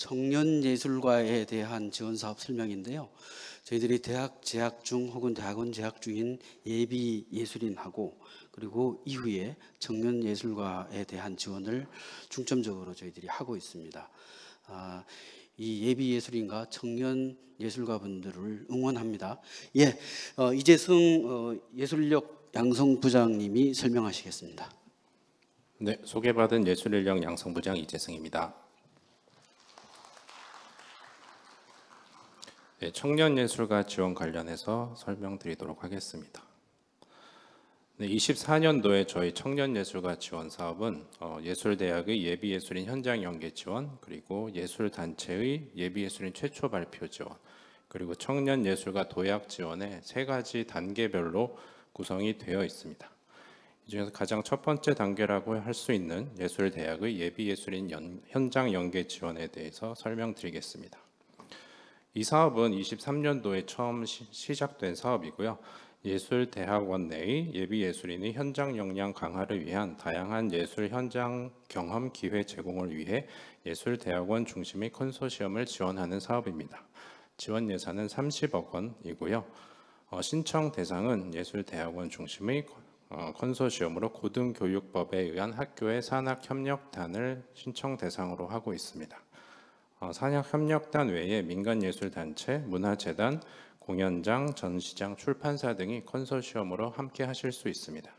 청년 예술가에 대한 지원 사업 설명인데요. 저희들이 대학 재학 중 혹은 대학원 재학 중인 예비 예술인하고 그리고 이후에 청년 예술가에 대한 지원을 중점적으로 저희들이 하고 있습니다. 아, 이 예비 예술인과 청년 예술가분들을 응원합니다. 예, 어, 이재승 어, 예술력 양성 부장님이 설명하시겠습니다. 네, 소개받은 예술인력 양성 부장 이재승입니다. 예, 청년 예술가 지원 관련해서 설명드리도록 하겠습니다. 24년도에 저희 청년 예술가 지원 사업은 어, 예술대학의 예비 예술인 현장 연계 지원 그리고 예술 단체의 예비 예술인 최초 발표 지원 그리고 청년 예술가 도약 지원의 세 가지 단계별로 구성이 되어 있습니다. 이 중에서 가장 첫 번째 단계라고 할 수 있는 예술대학의 예비 예술인 현장 연계 지원에 대해서 설명드리겠습니다. 이 사업은 23년도에 처음 시, 작된 사업이고요. 예술대학원 내의 예비예술인의 현장 역량 강화를 위한 다양한 예술 현장 경험 기회 제공을 위해 예술대학원 중심의 컨소시엄을 지원하는 사업입니다. 지원 예산은 30억 원이고요. 어, 신청 대상은 예술대학원 중심의 어, 컨소시엄으로 고등교육법에 의한 학교의 산학협력단을 신청 대상으로 하고 있습니다. 산학협력단 어, 외에 민간예술단체, 문화재단, 공연장, 전시장, 출판사 등이 컨소시엄으로 함께 하실 수 있습니다.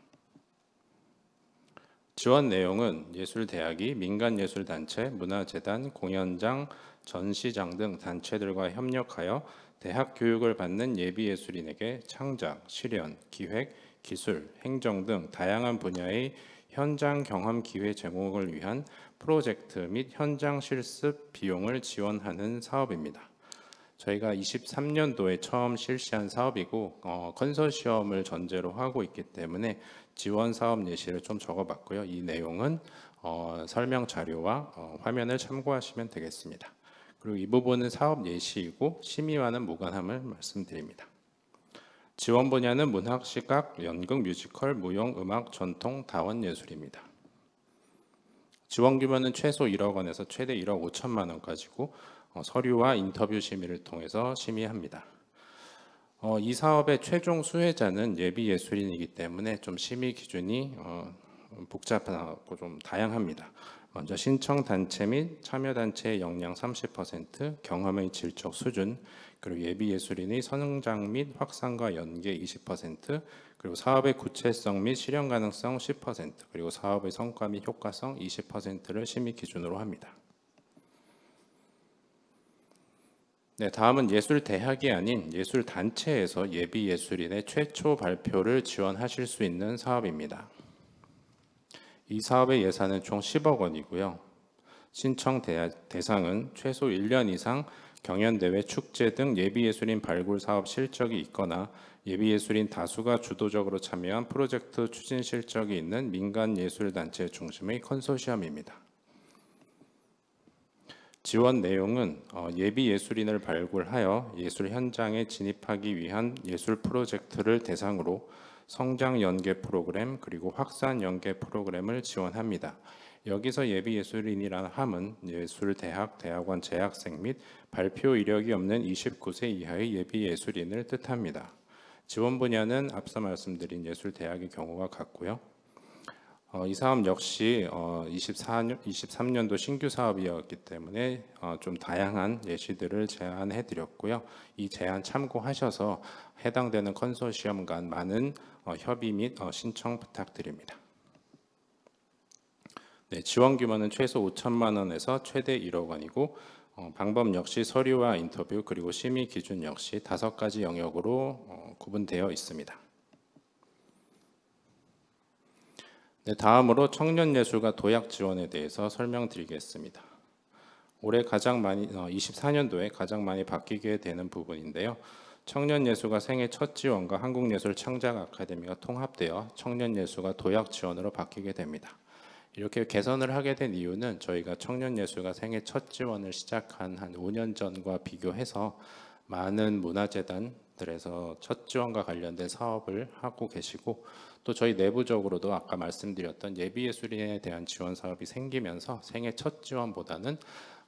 지원 내용은 예술대학이 민간예술단체, 문화재단, 공연장, 전시장 등 단체들과 협력하여 대학 교육을 받는 예비예술인에게 창작, 실현, 기획, 기술, 행정 등 다양한 분야의 현장 경험 기회 제공을 위한 프로젝트 및 현장 실습 비용을 지원하는 사업입니다. 저희가 23년도에 처음 실시한 사업이고 어, 컨소시엄을 전제로 하고 있기 때문에 지원 사업 예시를 좀 적어봤고요. 이 내용은 어, 설명 자료와 어, 화면을 참고하시면 되겠습니다. 그리고 이 부분은 사업 예시이고 심의와는 무관함을 말씀드립니다. 지원 분야는 문학, 시각, 연극, 뮤지컬, 무용, 음악, 전통, 다원 예술입니다. 지원 규모는 최소 1억 원에서 최대 1억 5천만 원까지고 어, 서류와 인터뷰 심의를 통해서 심의합니다. 어, 이 사업의 최종 수혜자는 예비 예술인이기 때문에 좀 심의 기준이 어, 복잡하고 좀 다양합니다. 먼저 신청 단체 및 참여 단체의 역량 30%, 경험의 질적 수준, 그리고 예비 예술인의 성장 및 확산과 연계 20%, 그리고 사업의 구체성 및 실현 가능성 10%, 그리고 사업의 성과 및 효과성 20%를 심의 기준으로 합니다. 네, 다음은 예술 대학이 아닌 예술 단체에서 예비 예술인의 최초 발표를 지원하실 수 있는 사업입니다. 이 사업의 예산은 총 10억 원이고요. 신청 대상은 최소 1년 이상 경연대회, 축제 등 예비예술인 발굴 사업 실적이 있거나 예비예술인 다수가 주도적으로 참여한 프로젝트 추진 실적이 있는 민간예술단체 중심의 컨소시엄입니다. 지원 내용은 어, 예비예술인을 발굴하여 예술 현장에 진입하기 위한 예술 프로젝트를 대상으로 성장 연계 프로그램 그리고 확산 연계 프로그램을 지원합니다. 여기서 예비 예술인이라는 함은 예술대학, 대학원 재학생 및 발표 이력이 없는 29세 이하의 예비 예술인을 뜻합니다. 지원 분야는 앞서 말씀드린 예술대학의 경우와 같고요. 어, 이 사업 역시 어, 24년, 23년도 신규 사업이었기 때문에 어, 좀 다양한 예시들을 제안해 드렸고요. 이 제안 참고하셔서 해당되는 컨소시엄 간 많은 어, 협의 및 어, 신청 부탁드립니다. 네, 지원 규모는 최소 5천만 원에서 최대 1억 원이고 어, 방법 역시 서류와 인터뷰 그리고 심의 기준 역시 다섯 가지 영역으로 어, 구분되어 있습니다. 네, 다음으로 청년 예술가 도약 지원에 대해서 설명드리겠습니다. 올해 가장 많이 24년도에 어, 가장 많이 바뀌게 되는 부분인데요. 청년 예술가 생애 첫 지원과 한국예술 창작 아카데미가 통합되어 청년 예술가 도약 지원으로 바뀌게 됩니다. 이렇게 개선을 하게 된 이유는 저희가 청년 예술가 생애 첫 지원을 시작한 한 5년 전과 비교해서 많은 문화재단, 것들에서 첫 지원과 관련된 사업을 하고 계시고 또 저희 내부적으로도 아까 말씀드렸던 예비 예술인에 대한 지원 사업이 생기면서 생애 첫 지원보다는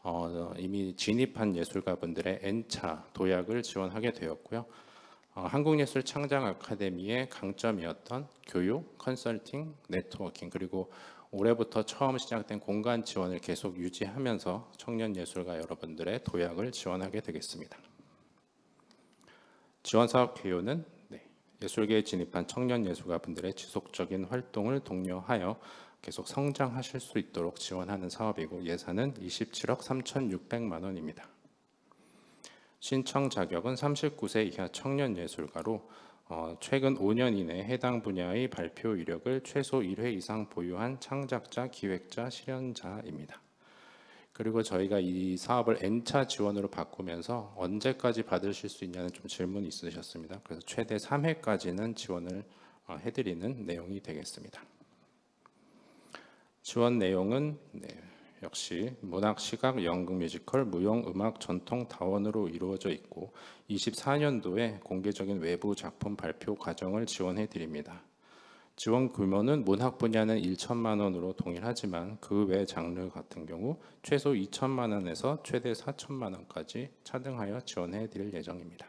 어, 이미 진입한 예술가분들의 N차 도약을 지원하게 되었고요. 어, 한국예술창작아카데미의 강점이었던 교육, 컨설팅, 네트워킹 그리고 올해부터 처음 시작된 공간 지원을 계속 유지하면서 청년 예술가 여러분들의 도약을 지원하게 되겠습니다. 지원사업회의는 네, 예술계에 진입한 청년 예술가분들의 지속적인 활동을 독려하여 계속 성장하실 수 있도록 지원하는 사업이고 예산은 27억 3,600만 원입니다. 신청 자격은 39세 이하 청년 예술가로 어, 최근 5년 이내 해당 분야의 발표 이력을 최소 1회 이상 보유한 창작자, 기획자, 실현자입니다. 그리고 저희가 이 사업을 N차 지원으로 바꾸면서 언제까지 받으실 수 있냐는 좀 질문이 있으셨습니다. 그래서 최대 3회까지는 지원을 어, 해드리는 내용이 되겠습니다. 지원 내용은 네, 역시 문학, 시각, 연극, 뮤지컬, 무용, 음악, 전통 다원으로 이루어져 있고 24년도에 공개적인 외부 작품 발표 과정을 지원해 드립니다. 지원 규모는 문학 분야는 1천만 원으로 동일하지만 그 외 장르 같은 경우 최소 2천만 원에서 최대 4천만 원까지 차등하여 지원해 드릴 예정입니다.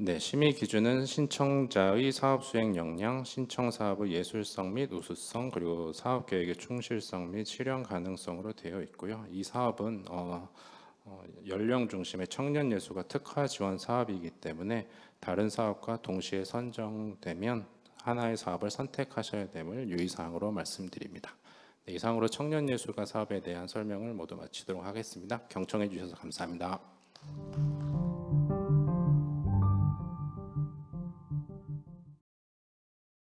네, 심의 기준은 신청자의 사업 수행 역량, 신청 사업의 예술성 및 우수성, 그리고 사업 계획의 충실성 및 실현 가능성으로 되어 있고요. 이 사업은 어, 어, 연령 중심의 청년 예술가 특화 지원 사업이기 때문에 다른 사업과 동시에 선정되면 하나의 사업을 선택하셔야 됨을 유의사항으로 말씀드립니다. 네, 이상으로 청년 예술가 사업에 대한 설명을 모두 마치도록 하겠습니다. 경청해 주셔서 감사합니다.